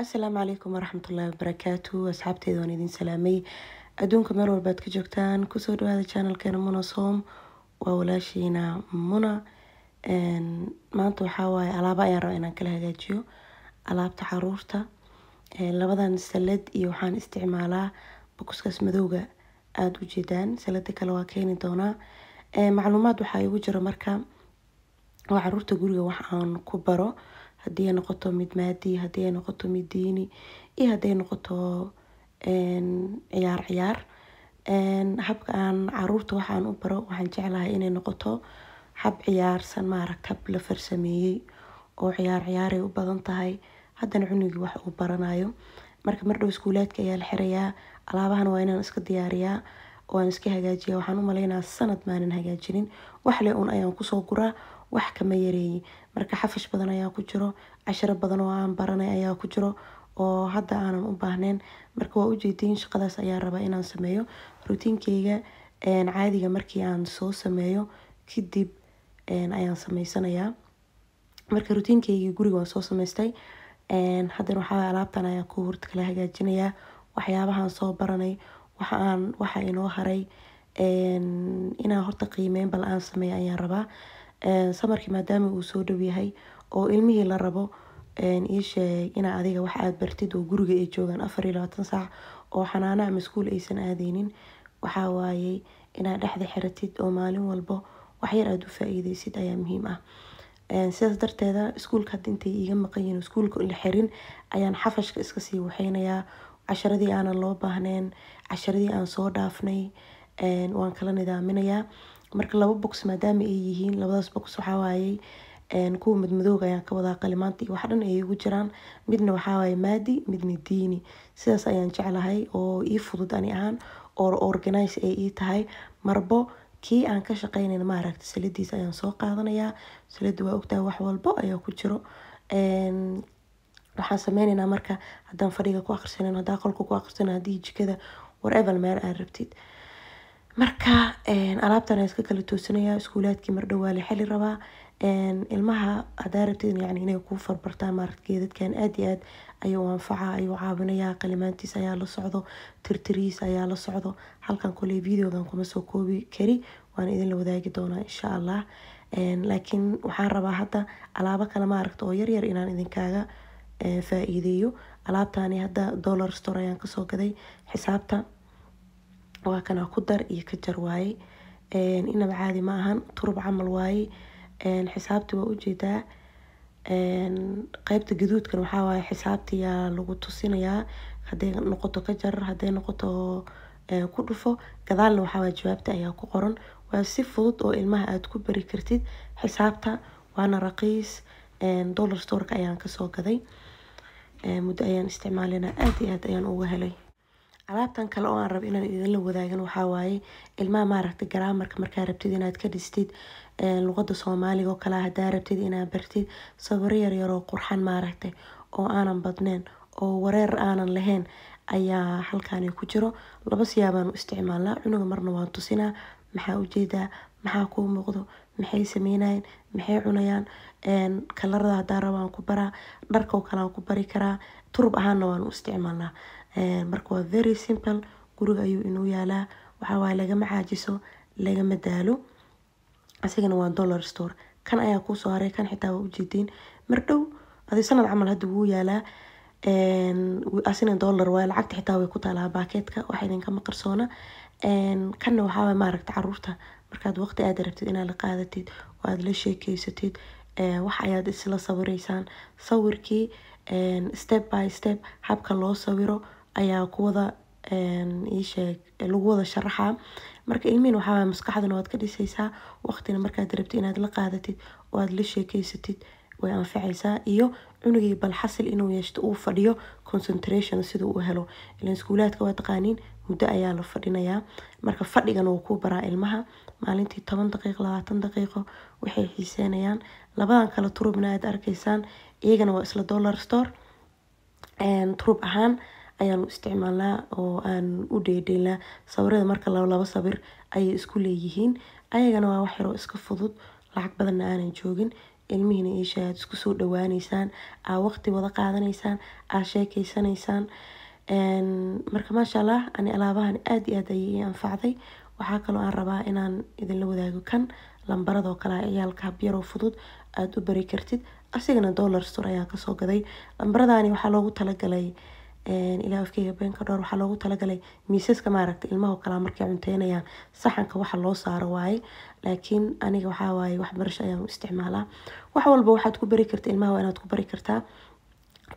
asalaamu calaykum waraxmatullaahi wabarakaatu asxaabteyda waan idin salaamay adduunka meel walbaad ka joogtaan kusoo dhawaada janalkeena muna soom waa walaashiina muna maanta waxaa waaye alaaba ayaan rabaa inaan kala hagaajiyo alaabta caruurta labadan salad iyo waxaan isticmaalaa bokoskaas madowga aada u jeedaan salada kale waa keeni doonaa macluumaad waxaa igu jiro marka waa caruurta guriga wax aan ku baro haddii ay noqoto mid maadi haddii ay noqoto mid diini iyo hadday noqoto ciyaar ciyaar habka aan caruurta waxaan u baro waxaan jeclahay inay noqoto hab ciyaarsan maaragta hab la farsameeyey oo ciyaar ciyaaray u badan tahay haddana cunugii wax uu baranayo marka mardhow iskuulaadka ayaa la xirayaa alaabahan waa inaan iska diyaariyaa waan iska hagaajiya waxaan u malaynaa sanad maanan hagaajinin wax le uun ayaan kusoo guraa wax kama yareeyi marka xafash badan ayaa ku jiro cashiro badan oo aan baranay ayaa ku jiro oo hadda aanan u baahneyn marka waa ujeedin shaqadaas ayaa rabaa inaan sameeyo rutiinkeyga caadiga markii aan soo sameeyo kadib ayaan sameysanayaa marka rutiinkeygii guriga waan soo sameystay haddana waxaa alaabtan ayaan ku hurta kala hagaajinayaa waxyaabahaan soo baranay waxaan waxa inoo haray inaan horta qiimeyn bal aan sameeya ayaan rabaa samarkii maadaama uu soo dhow yahay oo ilmihii la rabo ii sheeg in adiga wax aad bartid oo guriga ay joogaan afar iyo labaatan saac oo ama iskuul aysan aadeynin waxaa waayey inaad dhexda xiratid oo maalin walbo waxyar aada u faa-iideysid ayaa muhiim ah sidaas darteeda iskuulka hadda intay iiga maqan yihin iskuulka la xirin ayaan xafashka iska sii waxeynayaa casharadii aanan loo baahneen casharadii aan soo dhaafnay waan kala nidaaminayaa marka laba box maadaama ay yihiin labadaas box waxaa kuwa madmadooga ayaan ka wadaa qalimaanta iyo waxdhan ay ugu jiraan midna waxaa maadi midna diini sidaas ayaan jeclahay oo ii fudud ani ahaan oo organize ay ii tahay marbo kii aan ka shaqeynayn maaragta salidiis ayaan soo qaadanayaa salida waa ogtahay wax walbo ayaa ku jiro waxaan sameyneynaa marka haddaan fadhiga ku aqrisanan haddaa qolka ku aqrisan haddii jikada whatever meel aad rabtid marka alaabtan iska kala toosinaya iskuulaadkii mardhow waa la xeli rabaa ilmaha hadaa rabtid yani inay kuu farbartaan maarat geedadkan aad iyo aad ayuu anfaca ayuu caawinaya qalimaantiis ayaa la socdo tirtiriis ayaa la socdo halkan koley videogan kuma soo koobi kari waana idinla wadaagi doonaa insha allah laakiin waxaan rabaa hadda alaabo kale maaragta oo yaryar inaan idinkaaga faa-iideeyo alaabtani hadda dollar store ayaan kasoo gaday xisaabta waa ah kana ku dar iyo ka jar waaye inaba caadi maahan turub camal waaye xisaabti waa ujeedaa qeybta gaduudkan waxaa waaye xisaabtiyaa lagu tusinayaa hadday noqoto ka jar hadday noqoto ku dhufo gadaalna waxaawaay jawaabta ayaa ku qoran waa si fudud oo ilmaha aada ku beri kartid xisaabta waana raqiis dollar stork ayaan kasoo gaday muddo ayaan isticmaalina aada iyo aad ayaan uga helay alaabtan kale oo aan rabo inaan idinla wadaagin waxaa waaye ilmaha maaragta garaamarka markaa rabtid inaad ka dhistid luqada soomaaliga oo kalea hadaa rabtid inaad bartid sabiro yaryaroo qurxan maaragta oo aanan badneyn oo wareer aanan lahayn ayaa halkaani ku jiro laba siyaabaan u isticmaalnaa cunuga marna waan tusinaa maxaa ujeedaa maxaa kuu muuqdo maxay sameynayeen maxay cunayaan kalarada hadaa rabaan ku baraa dharkoo kalean ku bari karaa turub ahaana waan u isticmaalnaa marka waa very simple guriga ayuu inoo yaalaa waxaa lagama caajiso lagama daalo asigana waa dollar store kan ayaa kuusoo haray kan xitaa waa ujeedeen mardhow adi sanad camal hadda wuu yaalaa asina dollar waa lacagta xitaa way ku taalaa baakeetka waxa idinkama qarsoona kanna waxaa maaragta caruurta markaad waqti aad rabtid inaad la qaadatid oo aad la sheekeysatid wax ayaad isla sawiraysaan sawirkii step by step habka loo sawiro ayaa kuwada ehm, iisheeg lagu wada sharaxaa marka ilmihin waxaa maskaxdana waad ka dhisaysaa waqtina markaad rabtid inaad la qaadatid oo aad la sheekeysatid way anfacaysaa iyo cunugii balxasil inuu yeeshto uu fadhiyo concentration sida uu helo ilan iskuulaadka waa taqaaniin muddo ayaa la fadhinayaa marka fadhigan uu ku baraa ilmaha maalintii toban daqiiqo labaatan daqiiqo waxay xiiseynayaan labadan kale turubna aad arkaysaan iyagana waa isla dollar store ehm, turub ahaan ayaan u isticmaalnaa oo aan u dheedhelnaa sawirada marka laba sawir ayay isku leeyihiin ayagana waa wax iska fudud lacag badanna aanan joogin ilmihiina isha aad isku soo dhawaaneysaan aa waqti wada qaadanaysaan aa sheekeysanaysaan marka maasha allah ani alaabahan aad iyo aad ayay ii anfacday waxaa kaloo aan rabaa inaan idinla wadaago kan lambaradoo kale ciyaalka ah, habyaroo fudud aad u bari kartid asigana dollar store ayaan kasoo gaday lambaradaani waxaa loogu talagalay ilaah afkeyga beenka dhowr waxaa loogu talagalay miisaska maaragta ilmaha oo kalaa markay cunteynayaan saxanka waxa loo saaro waaye laakiin aniga waxaa waxbarasho ayaan u isticmaalaa wax walba waxaad ku bari karta ilmaha waa inaad ku bari kartaa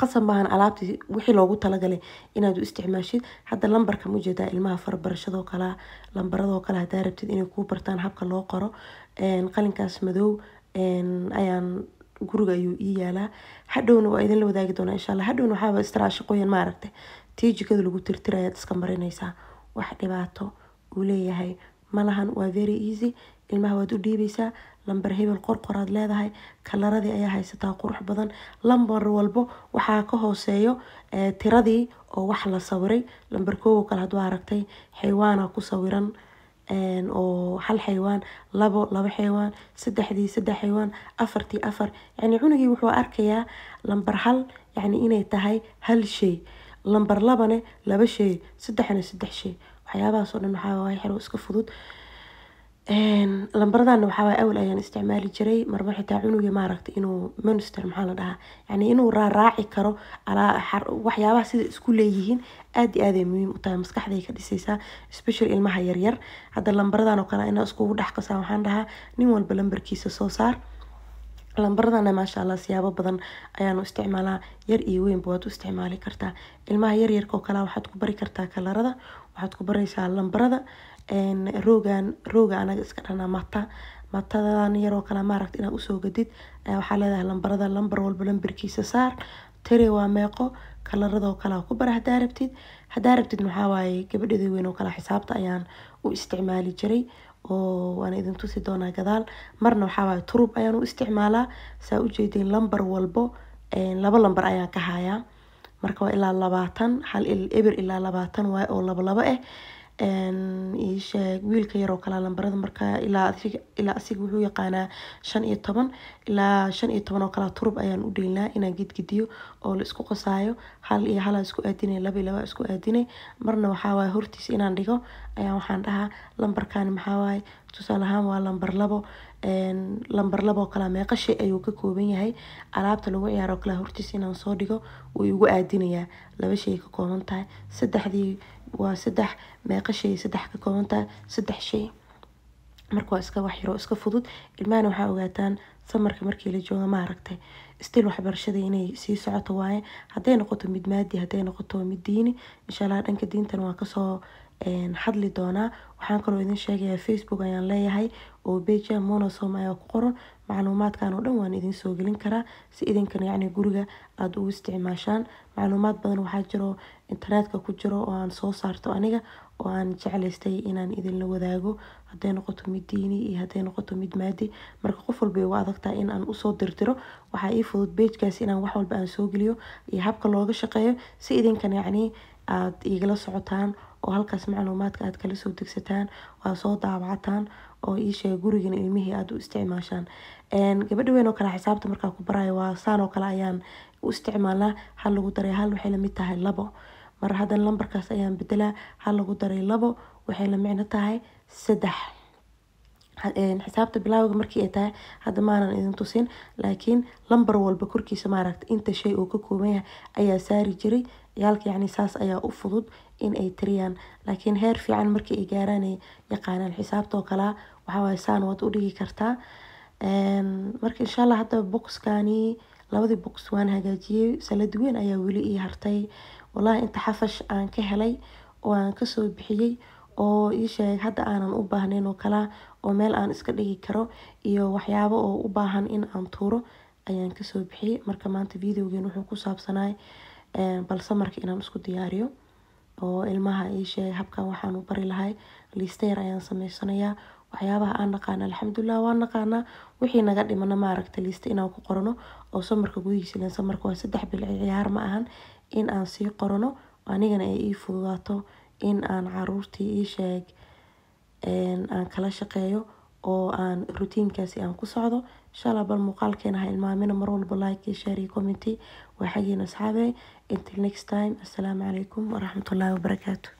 qasab maahan alaabtii wixii loogu talagalay inaad u isticmaashid hadda lambarka mujeedaa ilmaha farabarashadoo kalea lambaradoo kale hadaa rabtid inay kuu bartaan habka loo qoro qalinkaas madow ayaan guriga ayuu ii yaalaa hadhowna waa idinla wadaagi doonaa inshaalla hadhowna waxaaba istiraasha qoyan maaragtay lagu tirtira iska marinaysaa wax dhibaato uu leeyahay malahan waa very easy ilmaha waad u dhiibaysaa lambar hebel qorqoraad leedahay kalaradii ayaa haysataa qurux badan lambar walbo waxaa ka hooseeyo tiradii oo wax la sawiray lambar koowo kale haduu aragtay xayawaana ku sawiran oo hal xayawaan labo labo xayawaan saddexdii saddex xayawaan afartii afar yani cunugii wuxuu arkayaa lambar hal yani inay tahay hal shey lambar labane laba shey saddexna saddex shey waxyaabahaasoo dhan waxaa waaye xero iska fudud lambaradana waxaa waaye ayaan isticmaali jiray marmar xitaa cunuga maaragta inuu monster maxaa la dhahaa yani inuu raaraaci karo waxyaabaha sida isku leeyihiin aad iyo aaday muhiim u tahay maskaxday ka dhisaysaa special ilmaha yaryar hadda lambaradan oo kale inaa iskugu dhex kasaan waxaan dhahaa nin walba lambarkiisa soo saar lambaradana maasha allah siyaabo badan ayaanu isticmaalaa yar iyo weynba waad u isticmaali kartaa ilmaha yaryarka kale waxaad ku bari kartaa kalarada waxaad ku baraysaa lambarada rooga anaga iska dhanaa mata matadan yaroo kale maaragte inaad usoo gadid waxaa leedahay lambarada lambar walba lambarkiisa saar tare waa meeqo kalaradoo kale ku bara hadaa rabtid hadaa rabtid maxaa waaye weyn oo kale xisaabta ayaan u isticmaali jiray oo waana idin tusi doonaa gadaal marna waxaa waaye turub ayaan u isticmaalaa saa ujeedin lambar walbo laba lambar ayaan ka hayaa marka waa ilaa labaatan hal eber ilaa labaatan waaye oo laba laba ah Ehm, iisheeg wiilka yaroo kala lambarada markaa ilaa asiga wuxuu yaqaanaa shan iyo toban ilaa shan iyo toban oo kala turub ayaan u dheynaa inaan gidgidiyo oo la isku qosaayo hal iyo halaa isku aadinay laba iyo laba isku aadinay marna waxaa waaye hortiis inaan dhigo ayaa waxaan dhahaa lambarkani maxaa tusaale ahaan waa lambar labo ehm, lambar laboo kale meeqa shay ayuu ka kooban yahay alaabta lagu ciyaaro kale hortiis inaan soo dhigo way ugu aadinayaa laba shay ka kooban tahay saddexdii waa saddex meeqa shay saddex ka koobantaa saddex shay marka waa iska waxyaro iska fudud ilmahana waxaa ogaataan samarka markii la jooga maaragtay stiil waxbarashada inay sii socoto waaye hadday noqoto mid maadi hadday noqoto mid diini inshaallah dhanka diintana waa kasoo hadli doonaa waxaan kaloo idin sheegayaa facebook ayaan leeyahay oo beja mona ayaa ku qoran macluumaadkan oo dhan waan idin soo gelin karaa si idinkana yacni guriga aad ugu isticmaashaan macluumaad badan waxaa jiro internetka ku jiro oo aan soo saarto aniga oo aan jeclaystay inaan idinla wadaago hadday noqoto mid diini iyo hadday noqoto mid maadi marka qof walba uga adagtaa in aan usoo dirdiro waxaa ii fudud beejkaas inaan wax walba aan soo geliyo iyo habka looga shaqeeyo si idinkan yacni aada igala socotaan oo halkaas macluumaadka aad kala soo degsataan waa soo daawacataan oo iisheega gurigan ilmihii aada u isticmaashaan gabadha oo kale xisaabta markaa ku baraayo waa saan oo kale ayaan u isticmaalnaa hal lagu daray hal waxay la tahay labo mar haddana lambarkaas ayaan bedelaa hal lagu daray labo waxay la micno tahay saddex xisaabta bilaawga markii ay tahay hadda maanan idin tusin laakiin lambar walba korkiisa maaragta inta shay oo ka kooban yahay ayaa saari jiray ciyaalka yacni saas ayaa u fudud in ay tiriyaan laakiin heer fiican marka ay gaaraan ay yaqaanaan xisaabtoo kalaa waxaa waaye saan waad u dhigi kartaa ehm, marka insha allah boxkani labadii box waan hagaajiyey salad weyn ayaa weli ii hartay walahi inta xafash aan ka helay oo aan kasoo bixiyey oo ii sheeg hadda aanan u baahnayn oo kalaa oo meel aan iska dhigi karo iyo waxyaabo oo u baahan in aan tuuro ayaan kasoo bixiyey marka maanta videogeen wuxuu ku saabsanay ehm, balse inaan isku diyaariyo oo ilmaha isheeg habkan waxaan u bari lahay liista yar ayaan sameysanayaa waxyaabaha aan naqaana alxamdulilah waan naqaanaa wixii naga dhimana maaragta liista inaan ku qorano oo samarka gudihiisa ilan samarka waa saddex bil ciyaar ma ahan in aan sii qorano anigana ay ii fududaato in aan caruurtii isheeg aan kala shaqeeyo oo aan rutiinkaasi aan ku socdo insha bal muuqaalkeena ilmaamina mar walba like iyo commenty وحقين أصحابي until next time السلام عليكم ورحمة الله وبركاته